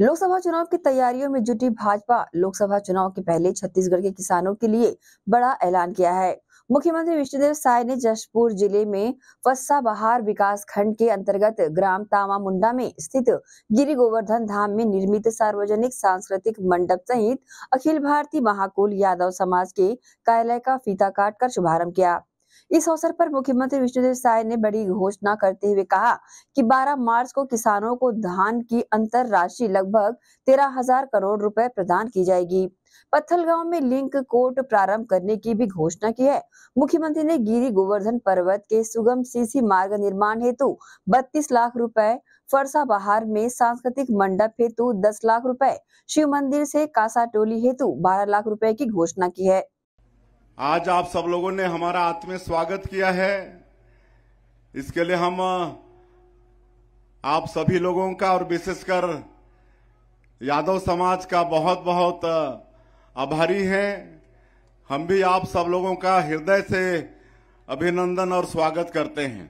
लोकसभा चुनाव की तैयारियों में जुटी भाजपा लोकसभा चुनाव के पहले छत्तीसगढ़ के किसानों के लिए बड़ा ऐलान किया है मुख्यमंत्री विष्णुदेव साय ने जशपुर जिले में बहार विकास खंड के अंतर्गत ग्राम तामा मुंडा में स्थित गिरी गोवर्धन धाम में निर्मित सार्वजनिक सांस्कृतिक मंडप सहित अखिल भारतीय महाकुल यादव समाज के कार्यालय का फीता काट कर शुभारंभ किया इस अवसर पर मुख्यमंत्री विष्णुदेव साय ने बड़ी घोषणा करते हुए कहा कि 12 मार्च को किसानों को धान की अंतर राशि लगभग तेरह हजार करोड़ रुपए प्रदान की जाएगी पत्थलगांव में लिंक कोर्ट प्रारंभ करने की भी घोषणा की है मुख्यमंत्री ने गिरी गोवर्धन पर्वत के सुगम सीसी मार्ग निर्माण हेतु 32 लाख रुपए फरसा बहार में सांस्कृतिक मंडप हेतु 10 लाख रुपए शिव मंदिर से कासा टोली हेतु 12 लाख रुपए की घोषणा की है आज आप सब लोगों ने हमारा आत्मीय स्वागत किया है इसके लिए हम आप सभी लोगों का और विशेषकर यादव समाज का बहुत बहुत आभारी हैं हम भी आप सब लोगों का हृदय से अभिनंदन और स्वागत करते हैं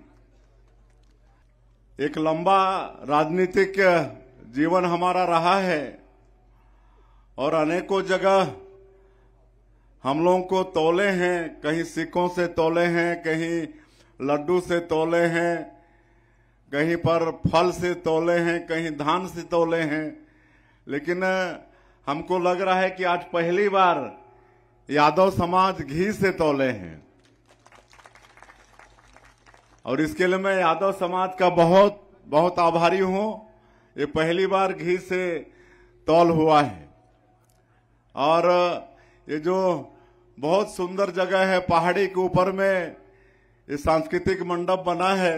एक लंबा राजनीतिक जीवन हमारा रहा है और अनेकों जगह हम लोगों को तोले हैं कहीं सिक्कों से तोले हैं कहीं लड्डू से तोले हैं कहीं पर फल से तोले हैं कहीं धान से तोले हैं लेकिन हमको लग रहा है कि आज पहली बार यादव समाज घी से तोले हैं और इसके लिए मैं यादव समाज का बहुत बहुत आभारी हूं ये पहली बार घी से तौल हुआ है और ये जो बहुत सुंदर जगह है पहाड़ी के ऊपर में ये सांस्कृतिक मंडप बना है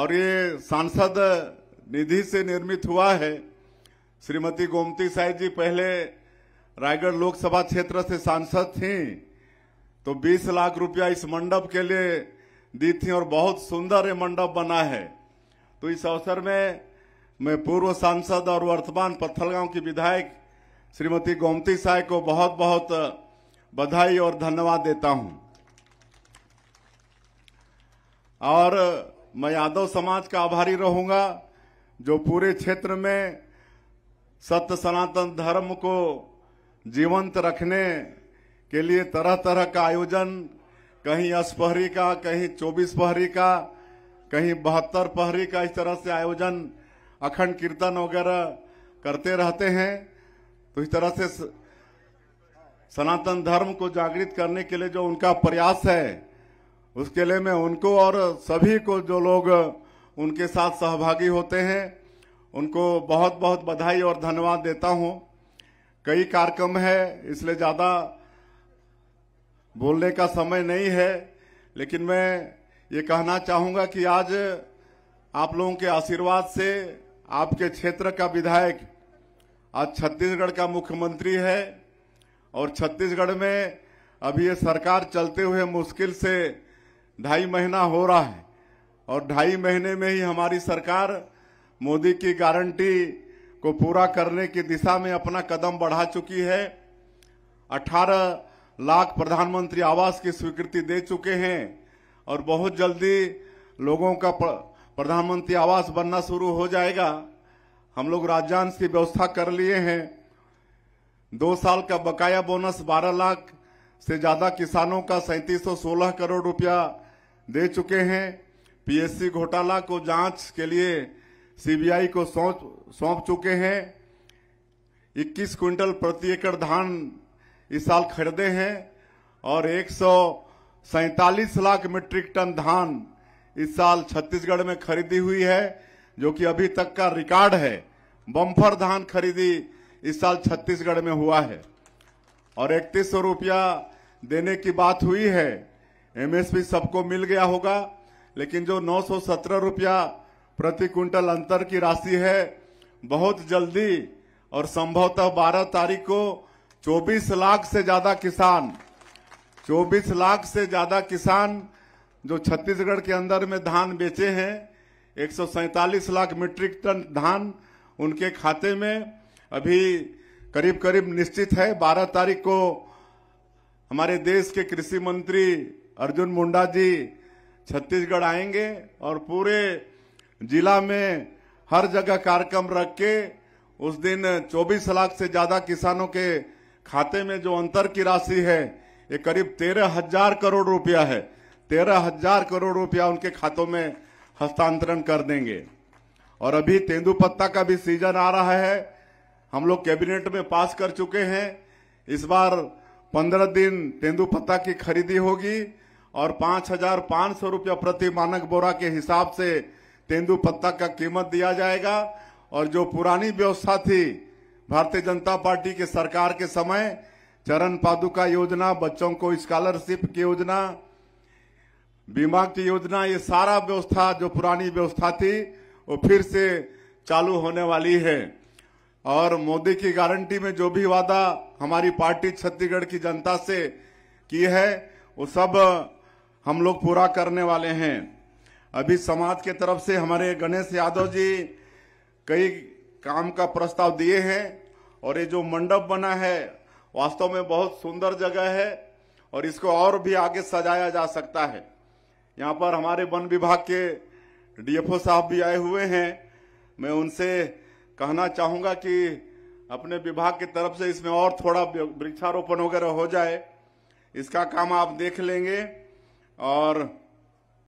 और ये सांसद निधि से निर्मित हुआ है श्रीमती गोमती साय जी पहले रायगढ़ लोकसभा क्षेत्र से सांसद थी तो 20 लाख रुपया इस मंडप के लिए दी थी और बहुत सुंदर ये मंडप बना है तो इस अवसर में मैं पूर्व सांसद और वर्तमान पत्थलगांव की विधायक श्रीमती गोमती साय को बहुत बहुत बधाई और धन्यवाद देता हूं और मैं यादव समाज का आभारी रहूंगा जो पूरे क्षेत्र में सत्य सनातन धर्म को जीवंत रखने के लिए तरह तरह का आयोजन कहीं अस पहरी का कहीं चौबीस पहरी का कहीं बहत्तर पहरी का इस तरह से आयोजन अखंड कीर्तन वगैरह करते रहते हैं तो इस तरह से सनातन धर्म को जागृत करने के लिए जो उनका प्रयास है उसके लिए मैं उनको और सभी को जो लोग उनके साथ सहभागी होते हैं उनको बहुत बहुत बधाई और धन्यवाद देता हूं कई कार्यक्रम है इसलिए ज़्यादा बोलने का समय नहीं है लेकिन मैं ये कहना चाहूंगा कि आज आप लोगों के आशीर्वाद से आपके क्षेत्र का विधायक आज छत्तीसगढ़ का मुख्यमंत्री है और छत्तीसगढ़ में अभी ये सरकार चलते हुए मुश्किल से ढाई महीना हो रहा है और ढाई महीने में ही हमारी सरकार मोदी की गारंटी को पूरा करने की दिशा में अपना कदम बढ़ा चुकी है 18 लाख प्रधानमंत्री आवास की स्वीकृति दे चुके हैं और बहुत जल्दी लोगों का प्रधानमंत्री आवास बनना शुरू हो जाएगा हम लोग राज्यांश की व्यवस्था कर लिए हैं दो साल का बकाया बोनस 12 लाख से ज्यादा किसानों का सोलह करोड़ रुपया दे चुके हैं पीएससी घोटाला को जांच के लिए सीबीआई को सौंप चुके हैं 21 क्विंटल प्रति एकड़ धान इस साल खरीदे हैं और एक लाख मीट्रिक टन धान इस साल छत्तीसगढ़ में खरीदी हुई है जो कि अभी तक का रिकॉर्ड है बम्फर धान खरीदी इस साल छत्तीसगढ़ में हुआ है और इकतीस सौ रुपया देने की बात हुई है एमएसपी सबको मिल गया होगा लेकिन जो नौ सौ सत्रह रुपया प्रति क्विंटल अंतर की राशि है बहुत जल्दी और संभवतः 12 तारीख को 24 लाख से ज्यादा किसान 24 लाख से ज्यादा किसान जो छत्तीसगढ़ के अंदर में धान बेचे हैं एक लाख मीट्रिक टन धान उनके खाते में अभी करीब करीब निश्चित है 12 तारीख को हमारे देश के कृषि मंत्री अर्जुन मुंडा जी छत्तीसगढ़ आएंगे और पूरे जिला में हर जगह कार्यक्रम रख के उस दिन 24 लाख से ज्यादा किसानों के खाते में जो अंतर की राशि है ये करीब तेरह हजार करोड़ रुपया है तेरह हजार करोड़ रुपया उनके खातों में हस्तांतरण कर देंगे और अभी तेंदुपत्ता का भी सीजन आ रहा है हम लोग कैबिनेट में पास कर चुके हैं इस बार पंद्रह दिन तेंदुपत्ता की खरीदी होगी और पांच हजार पांच सौ रूपया प्रति मानक बोरा के हिसाब से तेंदुपत्ता का कीमत दिया जाएगा और जो पुरानी व्यवस्था थी भारतीय जनता पार्टी के सरकार के समय चरण पादुका योजना बच्चों को स्कॉलरशिप की योजना बीमा की योजना ये सारा व्यवस्था जो पुरानी व्यवस्था थी वो फिर से चालू होने वाली है और मोदी की गारंटी में जो भी वादा हमारी पार्टी छत्तीसगढ़ की जनता से की है वो सब हम लोग पूरा करने वाले हैं अभी समाज के तरफ से हमारे गणेश यादव जी कई काम का प्रस्ताव दिए हैं और ये जो मंडप बना है वास्तव में बहुत सुंदर जगह है और इसको और भी आगे सजाया जा सकता है यहाँ पर हमारे वन विभाग के डीएफओ साहब भी आए हुए हैं मैं उनसे कहना चाहूंगा कि अपने विभाग की तरफ से इसमें और थोड़ा वृक्षारोपण वगैरह हो जाए इसका काम आप देख लेंगे और